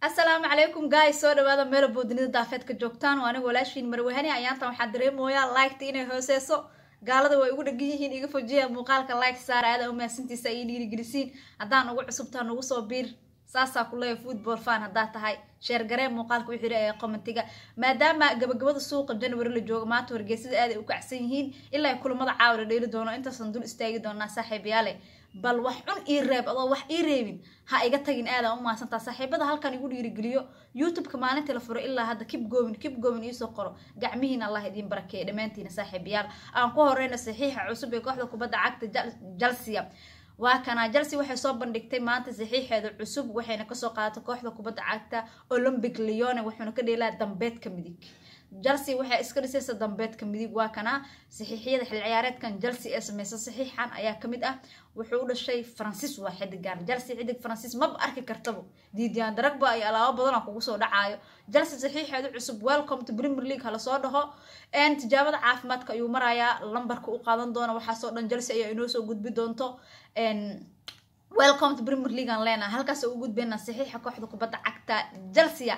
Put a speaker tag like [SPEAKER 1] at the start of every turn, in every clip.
[SPEAKER 1] asalaamu calaykum gaay soo dhawaada meelo boodnida daafeedka joogtaan oo aniga walaashiin marwahani ayaantan waxaa dareemooyaa liketa inay hooseyso gaalada way ugu dhagan yihiin iga fojiya muuqaalka like saara aada umahadsantiisa iyo dhiirigelisiin haddaan ugu cusubtaa nugu soo biir saasaa ku leeya football fan haddaa tahay sheergareen muuqaalka uxiri ee qomantiga maadaama gabagabada suuqa january la joogo maanta wargeysada aaday u kacsan yihiin ilaa kulamada caawa la dheeli doono intaasan dul istaagi doonaa saaxiibayaale bal wax cun ii reeb adoo wax ii reebin ha iga tagin aadaan umaasantaa saaxiibada halkan igu dhiirigeliyo youtubeka maalintii la furo ilaa hadda kib goobin kib goobin iisoo qoro gacmihiina allah idiin barakeeye dhammaantiina saaxiibayaal aan ku horeyno saxiixa cusub ee kooxda kubadda cagta jalsiya waa kanaa chelsea waxay soo bandhigtay maanta saxiixeeda cusub waxayna kasoo qaadatay kooxda kubadda cagta olympic leone wuxuuna ka dheelaa dambeedka midig jelse waxaa iska dhisaysa dambeedka midig waa kana saxiixiyada xil ciyaareedkan jelse ee sameysa saxiixan ayaa kamid ah wuxuu u dhashay faransiis waa xidigaan jelse xidig faransiis maba arki kartaba diidian daragba ay alaabo badana kugu soo dhacaayo jelse saxiixeedu cusub welcome to premier league hala soo dhaho tijaabada caafimaadka ayuu marayaa lambarka u qaadan doona waxaasoo dhan jelse ayaa inoo soo gudbi doonto welcome to premier league aan leenaha halkaas u gudbeyna saxiixa kooxda kubadda cagta jelsia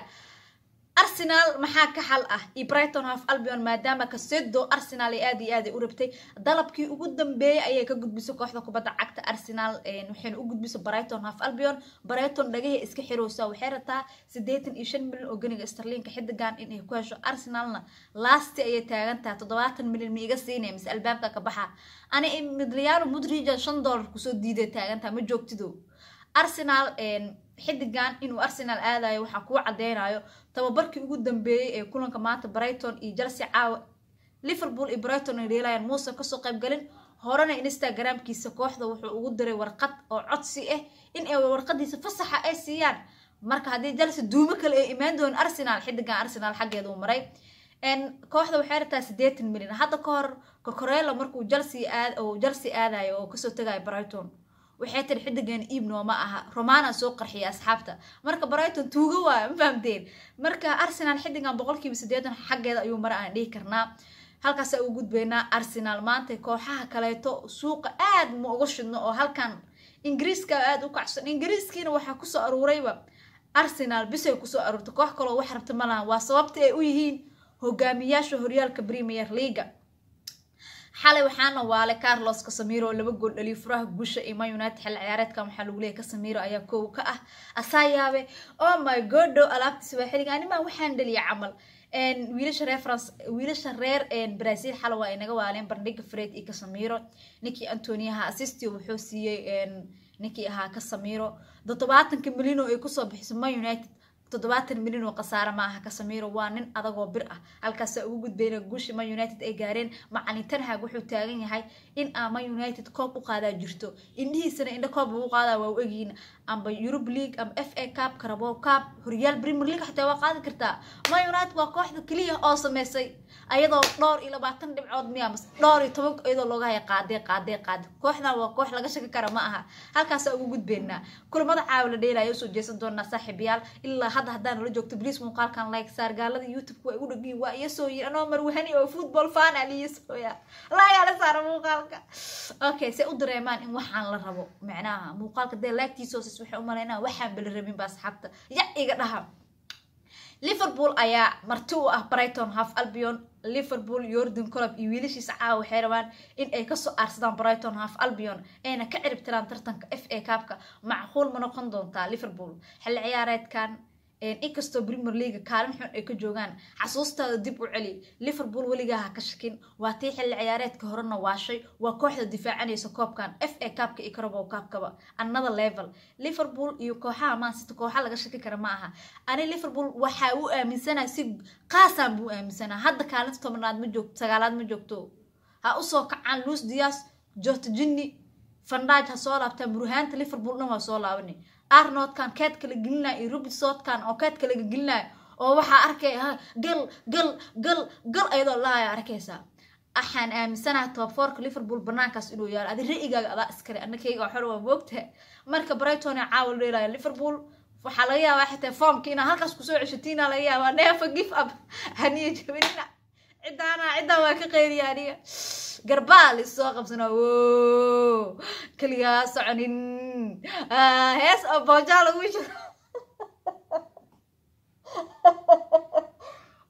[SPEAKER 1] arsenal maxaa ka xal ah iyo brighton half albion maadaama kasedo arsenal ay aad iyo aaday u rabtay dalabkii ugu dambeeyey ayay ka gudbiso kooxda kubadda cagta arsenal waxayna u gudbiso brighton half albion brighton dhagaha iska xirowsaa waxay rataa siddeetan iyo shan milyan oo geniga starliinka xidigan inay ku hesho arsenalna laasti ayay taagan tahay toddobaatan milyan ma siinaya mise albaabka ka baxa ani midlayaano mudrija shan dollar kusoo diiday taagan ma joogtido arsenal xidigan inuu arsenal aadayo waxaa kuu cadeynayo tababarkii ugu dambeeyey ee kulanka maanta brighton iyo chelsea caawa liverpool iyo brighton ay dheelayaan muusan kasoo qaybgalin horena instagramkiisa kooxda wuxuu ugu diray warqad oo codsi ah in ay warqadiisa fasaxa ay siiyaan marka haddii chelsea duumo kale ay imaan doon arsenal xidigan arsenal xaggeeda uu maray kooxda waxay rabtaa sideetan milyan hadda ka hor kokorelo markuu chelsea aad oo chelsea aadayo oo kasoo tagayo brighton waxay tiri xidigan ibno ma aha romana soo qarxiya asxaabta marka brighton tuuga waay ma fahamteen marka arsenal xidigan boqolkiiba siddeetan xaggeeda ayuu mara aan dhihi karnaa halkaasa u gudbaynaa arsenal maanta kooxaha kaleeto suuqa aad ma uga shidno oo halkan ingiriiska aada u kacsan ingiriiskiina waxaa kusoo aruurayba arsenal bisay kusoo aruurtay koox kaloo wax rabta malahan waa sababta ay u yihiin hogaamiyaasha horyaalka premier leaga xalay waxaana waalay carlos casamiro laba gool dhaliyo furaha guusha ee man united xil ciyaareedkan waxaa lagu leeyay casamiro ayaa kow ka ah asaa yaabe oh my godo dhow waa sabaaxiliga animaa waxaan dhaliyay camal wiilasha reer wiilasha reer brazil xala waa ay naga waaleen bandhiga fred iyo casamiro ninkii antony ahaa assistio wuxuu siiyey ninkii ahaa casamiro toddobaatankii milyan oo ay kusoo bixiso man united todobaatan milyan oo khasaare ma aha kasamiro waa nin adagoo bir ah halkaasa ugu gudbeyna guushi man united ay gaareen macalin tanhag wuxuu taagan yahay in aa ama united koob u qaadaa jirto indhihiisana indha koob lagu qaadaa waa u egiina amba eurub league amba f a cab carabo cab horyaal premier league xataa waa qaadi kartaa ma united waa kooxda keliya oo sameysay ayadoo dhowr iyo labaatan dhibcood miya mase dhowr iyo toban iyadoo looga haya qaadee qaadee qaade kooxdan waa koox laga shaki kara ma aha halkaasa ugu gudbeynaa kulamada caawa la dheelaya usoo jeesan doonaa saaxiibayaal ilaa hadda haddaan nala joogto please muuqaalkan like saar gaalada youtube-ka waa igu waa iyo soo anoo marwahani oo football fan aliyo ah, sooya lagaala saara muuqaalka okay say u dareemaan in waxaan la rabo macnaha muuqaalka dee laagtiisoo chelses waxay u maleynaa waxaan balirabin rabin ba asxaabta ya iga dhaha liverpool ayaa marti u ah brighton half albion liverpool yordan colob iyo wiilashiisa caawa waxay rabaan in ay kasoo aarsadaan brighton half albion ayna ka ciribtiraan tartanka f a cabka macquul ma noqon doontaa liverpool xilli ciyaareedkan inkastoo brimer leaga kaalin xun ay ka joogaan xasuustaada dib u celi liverpool weligaa ha ka shakin waa tii xilli ciyaareedka horena waashay waa kooxda difaacanaysa koobkan f a kaabka iyo karobow kaabkaba another level liverpool iyo kooxaha maansity kooxa laga shaki kara ma aha ani liverpool waxaa u aaminsanaa si qaasaan buu aaminsanaa hadda kaalinta tobanaad ma joogto sagaalaad ma joogto ha usoo kacaan luis dias jotjini fandaj ha soo laabtaan buruhaanta liverpool dhan waa soo laabani أرنوت كان كات كل جلنا يروب صوت كان أو كات كل جلنا أو وح أركي ها جل جل جل جل أيضا الله يا أركي سا أحن أم سنة توفر كل فربول بناكاس إلو يا هذا رئيجا لا أذكر أن كي جو حلو بوقتها مرك برايتون عاول ريلا يا ليفربول وحاليا واحد فام كينا هكاس كسوع شتينا ليا ونيف جيف أب هني جبنا عدا أنا عدا ما كغير يا قربال السوق بسنا ووو كل يا سعنين hees oo boojaa lagu jiro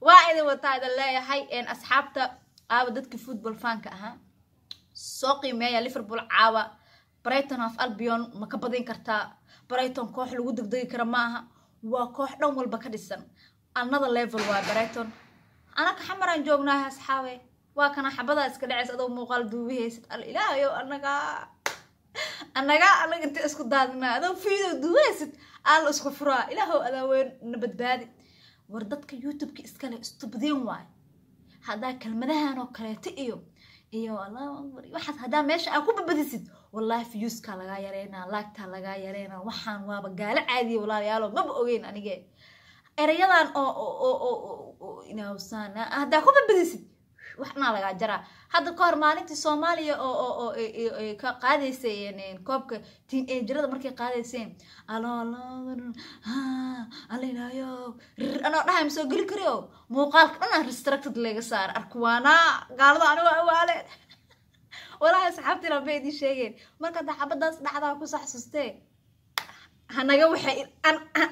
[SPEAKER 1] waa idin wataa idin leeyahay asxaabta aawa dadkii football fanka ahaa soo qiimeeya liverpool caawa brighton of albion ma ka badin kartaa brighton koox lagu degdegi kara ma aha waa koox dhan walba ka dhisan another level waa brighton anaka xamaraan joognaaha asxaabe waa kana xabadaa iska dhacaysa adoo muuqaal duubi haysad al ilaahayow anaga annagaa anag inta isku daadinaa adoo fiidow duwaysid isku furaa ilaahow adaa weyn na badbaadi war dadka youtubeka iskale istubdiin waay haddaa kelmadahan oo kaleeto iyo iyo allahu akbar waxaas haddaa meesha aa ku babadisid wallaahi fiyuuskaa lagaa yareynaa laagtaa lagaa yareynaa waxaan waaba gaalo caadiya walaalayaalo maba ogeyn anige erayadan oo oo oo oo inaawsaan haddaa ku babadisid wax maa lagaa jaraa hadda ka hor maalintii soomaaliya oo ka qaadaysay eh, koobka teenagerada markay qaadayseen alalayo anoo dhahay masoo geli karayo muuqaalka dhan aan ah laga saara arkuwaana gaalada anigo awaale walahi asxaabtiina bay idin sheegeen marka xabadaas dhacdaa ku saxsustee hanaga waxay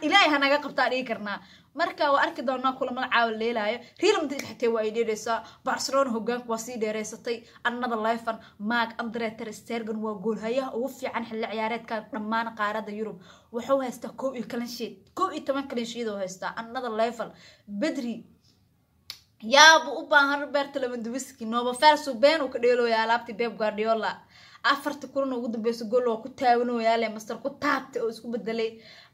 [SPEAKER 1] ilaahay hanaga qabtaa dhigi karnaa marka waa arki doonaa kulamada caawa leelaayo real madrid xatee waa ay dheereysaa barcelona hogaanka waa sii dheereysatay another lefen mark andre ter stergan waa goolhayaha ugu fiican xilli ciyaareedka dhammaan qaarada yurub wuxuu haystaa koob iyo kalansheed koob iyo toban kalansheed oo haystaa another level bedri yaabuu u baahan roberto lewandowski novofersu been uu ka dheelooya alaabtii beb guardiola afarta kulan ugu dambeysa gool waa ku taawanoyaale master ku taabtay oo isku bedelay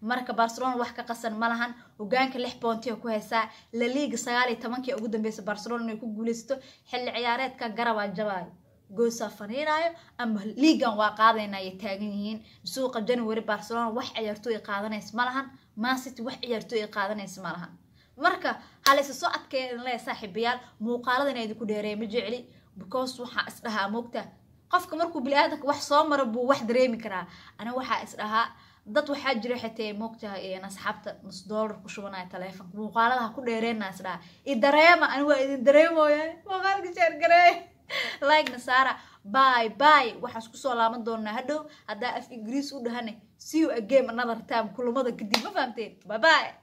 [SPEAKER 1] marka barcelona wax ka qasan ma lahan hogaanka lix boonti ku haysaa laliiga sagaal iyo tobankii ugu dambeysa barcelona inay ku guuleysato xilli ciyaareedka garabaa jabaayo goosaa faniinaayo ama liigan waa qaadayna ay taagan yihiin suuqa january barcelona wax ciyaartooy qaadanays ma lahan maasity wax ciyaartooy qaadanays ma lahan marka halayse soo adkeeyan le saaxiibayaal muuqaalada ina dheereey ma jecli because waxaa isdhahaa moogta qofka markuu biniaadanka wax soo mara buu wax dareemi karaa ana waxaa is dhahaa dad waxaa jira xitee moogtahay asxaabta nus doolar ku shubanaya taleefonka muuqaaladaha ku dheereenna is dhahaa i dareema ani waa idin dareemooya muuqaalka sheergareey like nasaara by by waxaas kusoo laaban doonaa hadhow haddaa af ingiriis u dhahane see you again another time kulamada kadib ma fahamteen by by